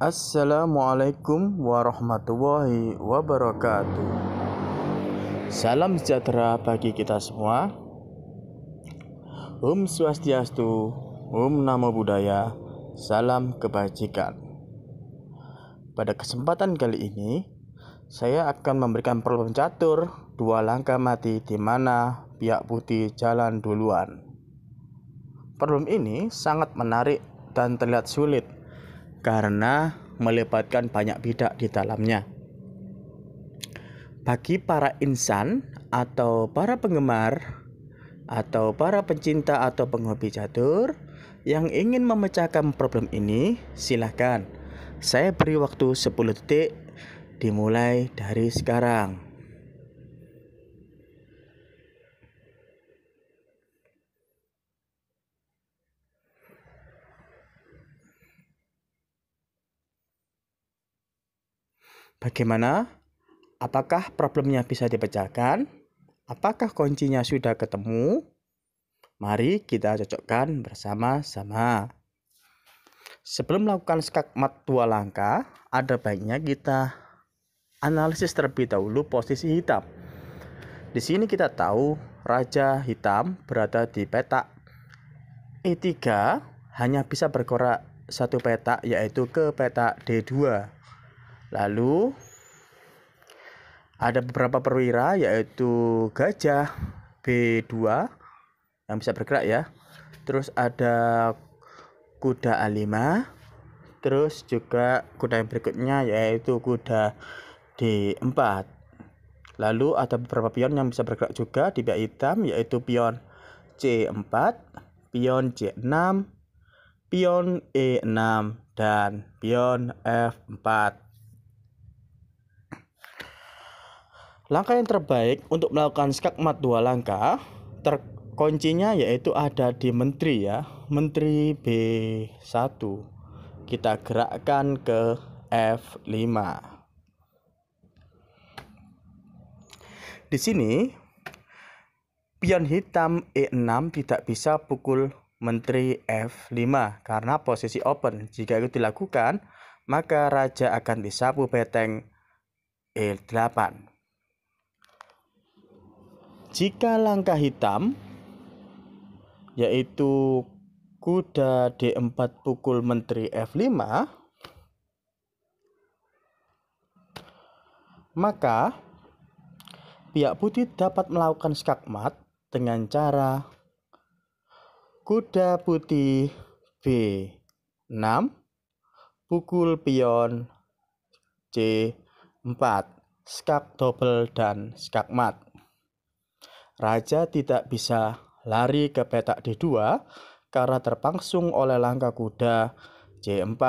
Assalamualaikum warahmatullahi wabarakatuh. Salam sejahtera bagi kita semua. Om Swastiastu, Om Namo Buddhaya, salam kebajikan. Pada kesempatan kali ini, saya akan memberikan perlombaan catur dua langkah mati di mana pihak putih jalan duluan. Perlombaan ini sangat menarik dan terlihat sulit karena melibatkan banyak bidak di dalamnya. Bagi para insan atau para penggemar atau para pencinta atau penghobi catur yang ingin memecahkan problem ini, silahkan. Saya beri waktu 10 detik dimulai dari sekarang. Bagaimana? Apakah problemnya bisa dipecahkan? Apakah kuncinya sudah ketemu? Mari kita cocokkan bersama-sama. Sebelum melakukan skakmat dua langkah, ada baiknya kita analisis terlebih dahulu posisi hitam. Di sini kita tahu raja hitam berada di petak E3 hanya bisa bergerak satu petak yaitu ke petak D2. Lalu ada beberapa perwira yaitu Gajah B2 yang bisa bergerak ya. Terus ada kuda A5. Terus juga kuda yang berikutnya yaitu kuda D4. Lalu ada beberapa pion yang bisa bergerak juga di pihak hitam yaitu pion C4, pion C6, pion E6 dan pion F4. Langkah yang terbaik untuk melakukan skakmat dua langkah terkuncinya yaitu ada di menteri ya, menteri B1. Kita gerakkan ke F5. Di sini pion hitam E6 tidak bisa pukul menteri F5 karena posisi open. Jika itu dilakukan, maka raja akan disapu beteng E8. Jika langkah hitam yaitu kuda D4 pukul menteri F5 maka pihak putih dapat melakukan skakmat dengan cara kuda putih B6 pukul pion C4 skak double dan skakmat Raja tidak bisa lari ke petak D2 karena terpangsung oleh langkah kuda C4.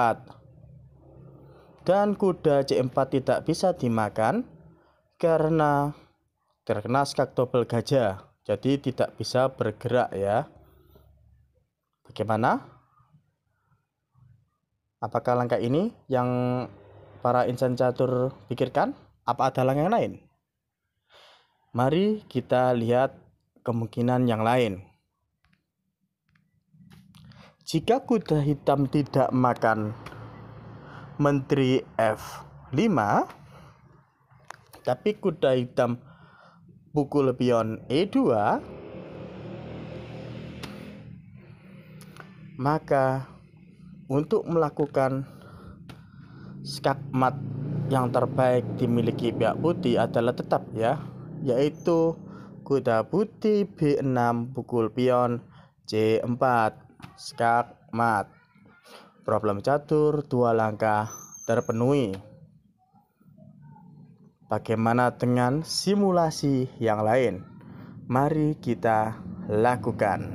Dan kuda C4 tidak bisa dimakan karena terkena skak double gajah. Jadi tidak bisa bergerak ya. Bagaimana? Apakah langkah ini yang para insan catur pikirkan? Apa ada langkah yang lain? Mari kita lihat kemungkinan yang lain. Jika kuda hitam tidak makan menteri F5, tapi kuda hitam pukul pion E2, maka untuk melakukan skakmat yang terbaik dimiliki pihak putih adalah tetap ya yaitu kuda putih B6 pukul pion C4 skak mat. Problem catur dua langkah terpenuhi. Bagaimana dengan simulasi yang lain? Mari kita lakukan.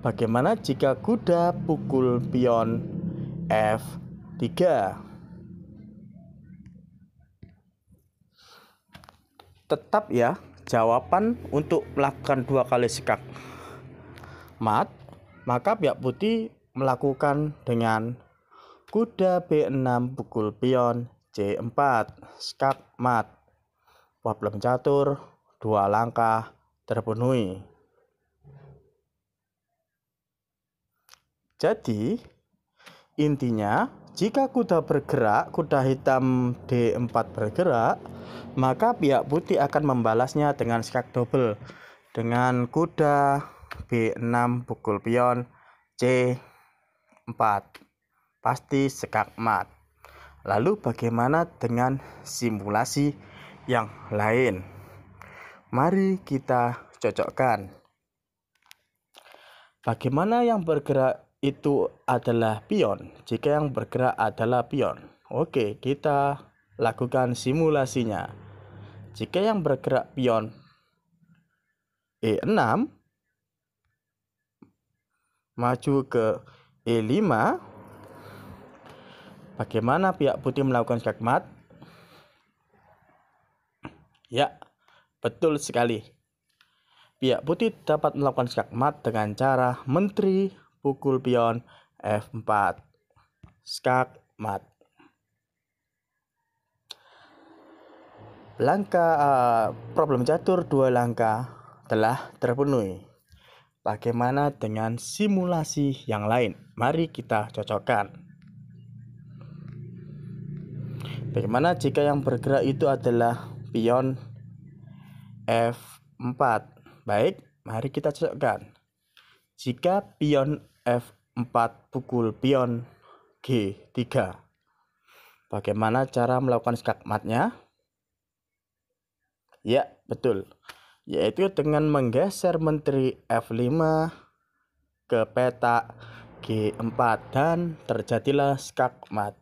Bagaimana jika kuda pukul pion F3? tetap ya jawaban untuk melakukan dua kali sikak mat maka pihak putih melakukan dengan kuda B6 pukul pion C4 skak mat problem catur dua langkah terpenuhi jadi intinya jika kuda bergerak kuda hitam D4 bergerak maka pihak putih akan membalasnya dengan skak double dengan kuda B6 pukul pion C4 pasti skak mat lalu bagaimana dengan simulasi yang lain mari kita cocokkan bagaimana yang bergerak itu adalah pion jika yang bergerak adalah pion oke kita Lakukan simulasinya. Jika yang bergerak pion E6 maju ke E5, bagaimana pihak putih melakukan skakmat? Ya, betul sekali. Pihak putih dapat melakukan skakmat dengan cara menteri pukul pion F4. Skakmat. Langkah uh, problem catur dua langkah telah terpenuhi. Bagaimana dengan simulasi yang lain? Mari kita cocokkan. Bagaimana jika yang bergerak itu adalah pion F4? Baik, mari kita cocokkan. Jika pion F4 pukul pion G3. Bagaimana cara melakukan skakmatnya? Ya, betul. Yaitu dengan menggeser Menteri F5 ke peta G4 dan terjadilah skakmat.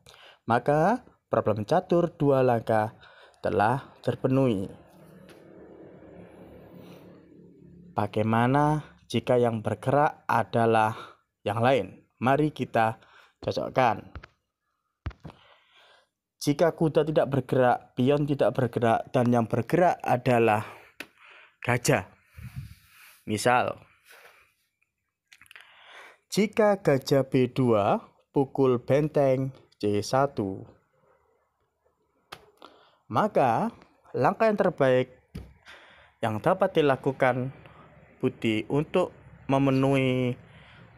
Maka problem catur dua langkah telah terpenuhi. Bagaimana jika yang bergerak adalah yang lain? Mari kita cocokkan. Jika kuda tidak bergerak, pion tidak bergerak, dan yang bergerak adalah gajah. Misal, jika gajah B2 pukul benteng C1, maka langkah yang terbaik yang dapat dilakukan putih untuk memenuhi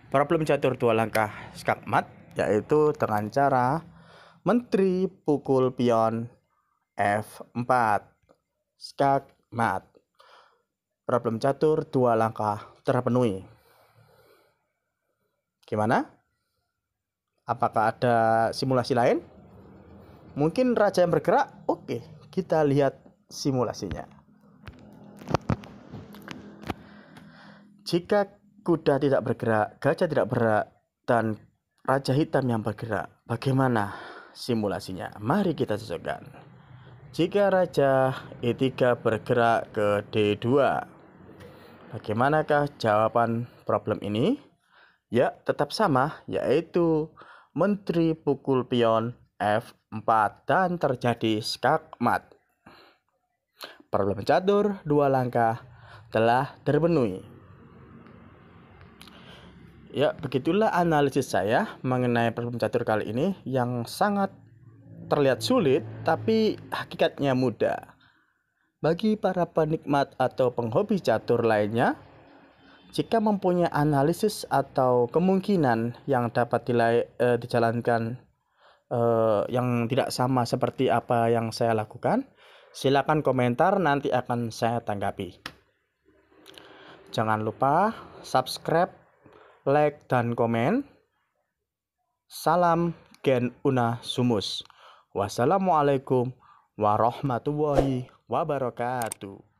problem catur dua langkah skakmat yaitu dengan cara Menteri pukul pion F4 skak mat. Problem catur dua langkah terpenuhi. Gimana? Apakah ada simulasi lain? Mungkin raja yang bergerak? Oke, kita lihat simulasinya. Jika kuda tidak bergerak, gajah tidak bergerak, dan raja hitam yang bergerak, bagaimana simulasinya. Mari kita sesuaikan. Jika raja E3 bergerak ke D2, bagaimanakah jawaban problem ini? Ya, tetap sama, yaitu menteri pukul pion F4 dan terjadi skakmat. Problem catur dua langkah telah terpenuhi. Ya, begitulah analisis saya mengenai problem catur kali ini yang sangat terlihat sulit tapi hakikatnya mudah. Bagi para penikmat atau penghobi catur lainnya, jika mempunyai analisis atau kemungkinan yang dapat dilai, e, dijalankan e, yang tidak sama seperti apa yang saya lakukan, silakan komentar nanti akan saya tanggapi. Jangan lupa subscribe like, dan komen. Salam Gen Una Sumus. Wassalamualaikum warahmatullahi wabarakatuh.